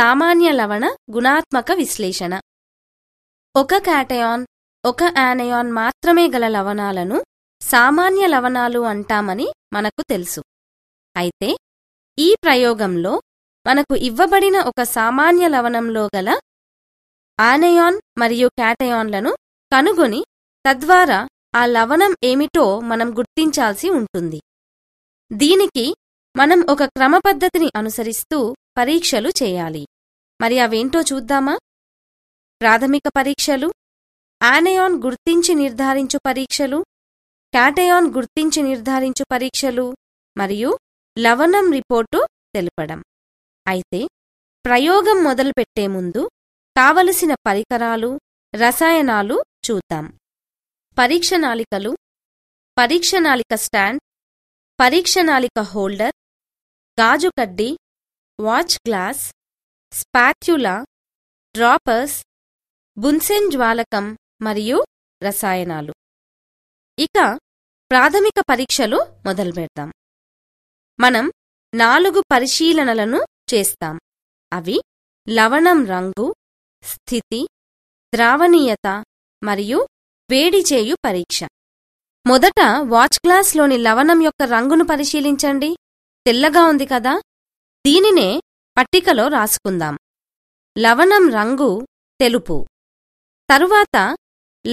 సామాన్య లవణ గుణాత్మక విశ్లేషణ ఒక క్యాటయాన్ ఒక యానయాన్ మాత్రమే గల లవణాలను సామాన్య లవణాలు అంటామని మనకు తెలుసు అయితే ఈ ప్రయోగంలో మనకు ఇవ్వబడిన ఒక సామాన్య లవణంలో గల ఆనయాన్ మరియు క్యాటయాన్లను కనుగొని తద్వారా ఆ లవణం ఏమిటో మనం గుర్తించాల్సి ఉంటుంది దీనికి మనం ఒక క్రమపద్ధతిని అనుసరిస్తూ పరీక్షలు చేయాలి మరి అవేంటో చూద్దామా ప్రాథమిక పరీక్షలు ఆనయాన్ గుర్తించి నిర్ధారించు పరీక్షలు క్యాటయాన్ గుర్తించి నిర్ధారించు పరీక్షలు మరియు లవణం రిపోర్టు తెలపడం అయితే ప్రయోగం మొదలుపెట్టే ముందు కావలసిన పరికరాలు రసాయనాలు చూద్దాం పరీక్షనాళికలు పరీక్షనాళిక స్టాండ్ పరీక్ష హోల్డర్ గాజు కడ్డీ watch glass spatula droppers Bunsen జ్వాలకం మరియు రసాయనాలు ఇక ప్రాథమిక పరీక్షలు పెడతాం మనం నాలుగు పరిశీలనలను చేస్తాం అవి లవణం రంగు స్థితి ద్రావణీయత మరియు వేడిచేయు పరీక్ష మొదట వాచ్ గ్లాస్లోని లవణం యొక్క రంగును పరిశీలించండి తెల్లగా ఉంది కదా దీనినే పట్టికలో రాసుకుందాం లవణం రంగు తెలుపు తరువాత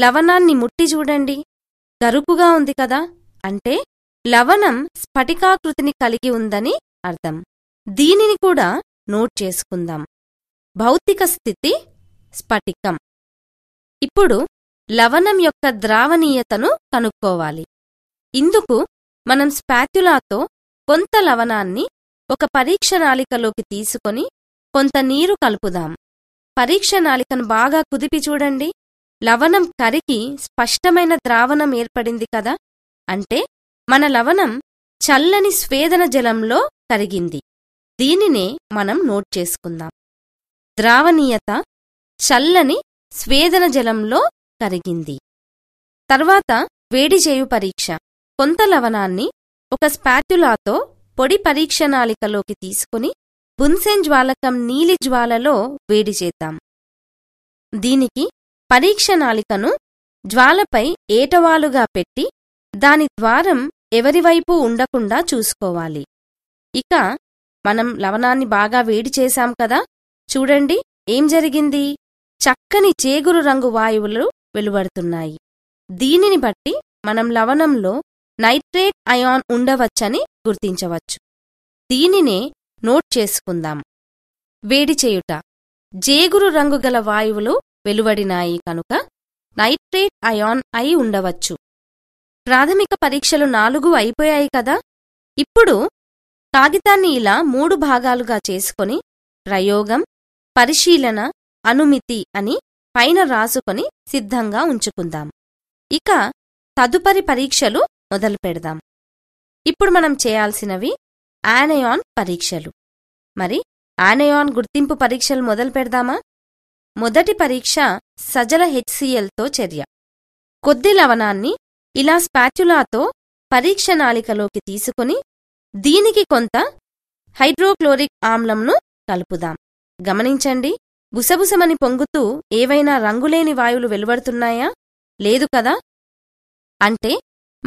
లవణాన్ని ముట్టి చూడండి గరుకుగా ఉంది కదా అంటే లవణం స్ఫటికాకృతిని కలిగి ఉందని అర్థం దీనిని కూడా నోట్ చేసుకుందాం భౌతిక స్థితి స్ఫటికం ఇప్పుడు లవణం యొక్క ద్రావణీయతను కనుక్కోవాలి ఇందుకు మనం స్పాత్యులాతో కొంత లవణాన్ని ఒక పరీక్ష నాళికలోకి తీసుకొని కొంత నీరు కలుపుదాం పరీక్ష నాళికను బాగా కుదిపి చూడండి లవణం కరికి స్పష్టమైన ద్రావణం ఏర్పడింది కదా అంటే మన లవణం చల్లని స్వేదన జలంలో కరిగింది దీనినే మనం నోట్ చేసుకుందాం ద్రావణీయత చల్లని స్వేదన జలంలో కరిగింది తర్వాత వేడిచేయు పరీక్ష కొంత లవణాన్ని ఒక స్పాట్యులాతో పొడి పరీక్షణాలికలోకి తీసుకుని బున్సెన్ జ్వాలకం నీలి జ్వాలలో వేడి చేద్దాం దీనికి పరీక్షణాలికను జ్వాలపై ఏటవాలుగా పెట్టి దాని ద్వారం ఎవరివైపు ఉండకుండా చూసుకోవాలి ఇక మనం లవణాన్ని బాగా వేడి చేశాం కదా చూడండి ఏం జరిగింది చక్కని చేగురు రంగు వాయువులు వెలువడుతున్నాయి దీనిని బట్టి మనం లవణంలో నైట్రేట్ అయాన్ ఉండవచ్చని గుర్తించవచ్చు దీనినే నోట్ చేసుకుందాం వేడిచేయుట జేగురు రంగు గల వాయువులు వెలువడినాయి కనుక నైట్రేట్ అయాన్ అయి ఉండవచ్చు ప్రాథమిక పరీక్షలు నాలుగు అయిపోయాయి కదా ఇప్పుడు కాగితాన్ని ఇలా మూడు భాగాలుగా చేసుకొని ప్రయోగం పరిశీలన అనుమితి అని పైన రాసుకొని సిద్ధంగా ఉంచుకుందాం ఇక తదుపరి పరీక్షలు మొదలు పెడదాం ఇప్పుడు మనం చేయాల్సినవి ఆనయాన్ పరీక్షలు మరి ఆనయాన్ గుర్తింపు పరీక్షలు మొదలు పెడదామా మొదటి పరీక్ష సజల హెచ్సిఎల్తో చర్య కొద్ది లవణాన్ని ఇలా స్పాచ్యులాతో పరీక్ష నాలికలోకి తీసుకుని దీనికి కొంత హైడ్రోక్లోరిక్ ఆమ్లంను కలుపుదాం గమనించండి బుసబుసమని పొంగుతూ ఏవైనా రంగులేని వాయువులు వెలువడుతున్నాయా లేదు కదా అంటే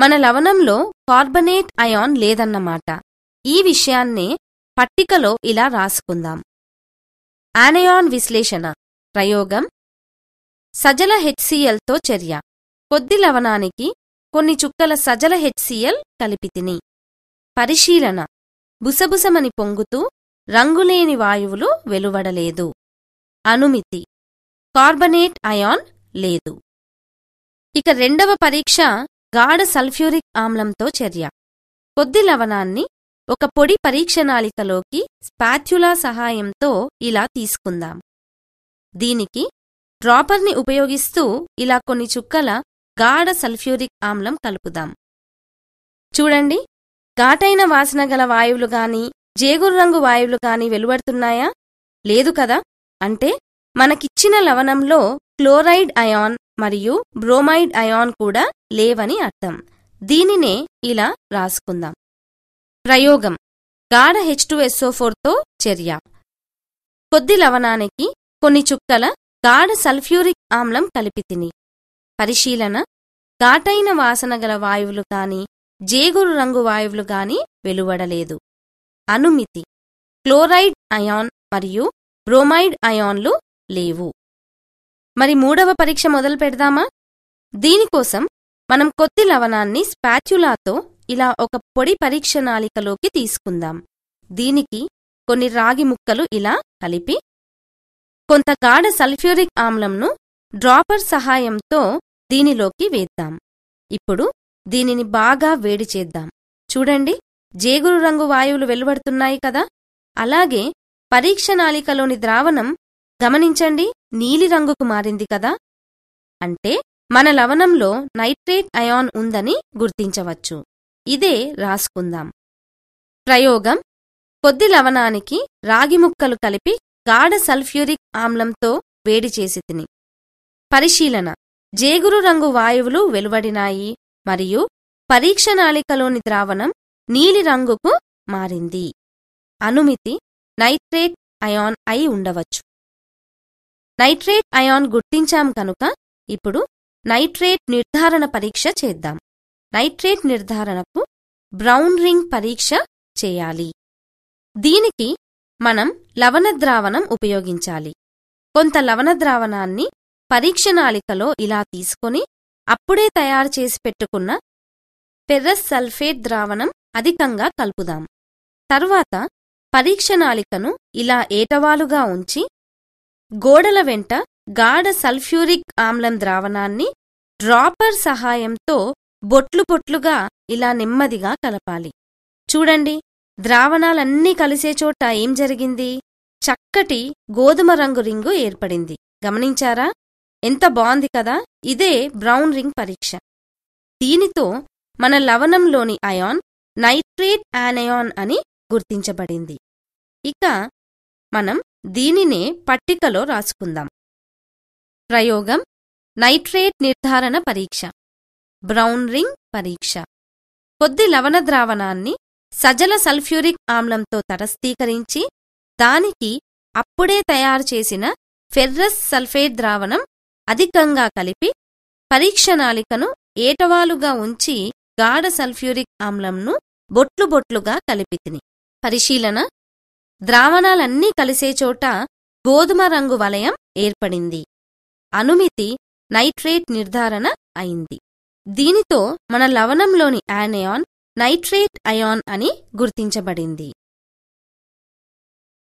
మన లవణంలో కార్బనేట్ అయాన్ లేదన్నమాట ఈ విషయాన్నే పట్టికలో ఇలా రాసుకుందాం యానయాన్ విశ్లేషణ ప్రయోగం సజల హెచ్సిఎల్తో చర్య కొద్ది లవణానికి కొన్ని చుక్కల సజల హెచ్సిఎల్ కలిపితిని పరిశీలన బుసబుసమని పొంగుతూ రంగులేని వాయువులు వెలువడలేదు అనుమితి కార్బనేట్ అయాన్ లేదు ఇక రెండవ పరీక్ష గాఢ సల్ఫ్యూరిక్ ఆమ్లంతో చర్య కొద్ది లవణాన్ని ఒక పొడి పరీక్షనాళికలోకి స్పాచ్యులా సహాయంతో ఇలా తీసుకుందాం దీనికి డ్రాపర్ని ఉపయోగిస్తూ ఇలా కొన్ని చుక్కల గాఢ సల్ఫ్యూరిక్ ఆమ్లం కలుపుదాం చూడండి ఘాటైన వాసన గల వాయువులుగాని గాని జేగురు రంగు వాయువులు వెలువడుతున్నాయా లేదు కదా అంటే మనకిచ్చిన లవణంలో క్లోరైడ్ అయాన్ మరియు బ్రోమైడ్ అయాన్ కూడా లేవని అర్థం దీనినే ఇలా రాసుకుందాం ప్రయోగం గాఢ హెచ్ టు తో చర్య కొద్ది లవణానికి కొన్ని చుక్కల గాఢ సల్ఫ్యూరిక్ ఆమ్లం కలిపి తిని పరిశీలన ఘాటైన వాసన గల వాయువులు కాని జేగురు రంగు వాయువులు గాని వెలువడలేదు అనుమితి క్లోరైడ్ అయాన్ మరియు బ్రోమైడ్ అయాన్లు లేవు మరి మూడవ పరీక్ష మొదలు పెడదామా దీనికోసం మనం కొద్ది లవణాన్ని స్పాచ్యులాతో ఇలా ఒక పొడి పరీక్ష నాలికలోకి తీసుకుందాం దీనికి కొన్ని రాగి ముక్కలు ఇలా కలిపి కొంత గాఢ సల్ఫ్యూరిక్ ఆమ్లంను డ్రాపర్ సహాయంతో దీనిలోకి వేద్దాం ఇప్పుడు దీనిని బాగా వేడి చేద్దాం చూడండి జేగురు రంగు వాయువులు వెలువడుతున్నాయి కదా అలాగే పరీక్ష నాలికలోని ద్రావణం గమనించండి నీలిరంగుకు మారింది కదా అంటే మన లవణంలో నైట్రేట్ అయాన్ ఉందని గుర్తించవచ్చు ఇదే రాసుకుందాం ప్రయోగం కొద్ది లవణానికి రాగి ముక్కలు కలిపి గాఢ సల్ఫ్యూరిక్ ఆమ్లంతో వేడి చేసి తిని పరిశీలన జేగురు రంగు వాయువులు వెలువడినాయి మరియు పరీక్షనాళికలోని ద్రావణం నీలిరంగుకు మారింది అనుమితి నైట్రేట్ అయాన్ అయి ఉండవచ్చు నైట్రేట్ అయాన్ గుర్తించాం కనుక ఇప్పుడు నైట్రేట్ నిర్ధారణ పరీక్ష చేద్దాం నైట్రేట్ నిర్ధారణకు బ్రౌన్ రింగ్ పరీక్ష చేయాలి దీనికి మనం లవణ ద్రావణం ఉపయోగించాలి కొంత లవణ ద్రావణాన్ని పరీక్ష ఇలా తీసుకొని అప్పుడే తయారు చేసి పెట్టుకున్న పెర్రస్ సల్ఫేట్ ద్రావణం అధికంగా కలుపుదాం తర్వాత పరీక్షనాళికను ఇలా ఏటవాలుగా ఉంచి గోడల వెంట గాఢ సల్ఫ్యూరిక్ ఆమ్లం ద్రావణాన్ని డ్రాపర్ సహాయంతో బొట్లు బొట్లుగా ఇలా నెమ్మదిగా కలపాలి చూడండి ద్రావణాలన్నీ కలిసే చోట ఏం జరిగింది చక్కటి గోధుమ రంగు రింగు ఏర్పడింది గమనించారా ఎంత బాంది కదా ఇదే బ్రౌన్ రింగ్ పరీక్ష దీనితో మన లవణంలోని అయాన్ నైట్రేట్ యానయాన్ అని గుర్తించబడింది ఇక మనం దీనినే పట్టికలో రాసుకుందాం ప్రయోగం నైట్రేట్ నిర్ధారణ పరీక్ష బ్రౌన్ రింగ్ పరీక్ష కొద్ది లవణ ద్రావణాన్ని సజల సల్ఫ్యూరిక్ ఆమ్లంతో తటస్థీకరించి దానికి అప్పుడే తయారు చేసిన ఫెర్రస్ సల్ఫేట్ ద్రావణం అధికంగా కలిపి పరీక్ష ఏటవాలుగా ఉంచి గాఢ సల్ఫ్యూరిక్ ఆమ్లంను బొట్లు బొట్లుగా కలిపితిని పరిశీలన ద్రావణాలన్నీ కలిసే చోట గోధుమ రంగు వలయం ఏర్పడింది అనుమితి నైట్రేట్ నిర్ధారణ అయింది దీనితో మన లవణంలోని యానయాన్ నైట్రేట్ అయాన్ అని గుర్తించబడింది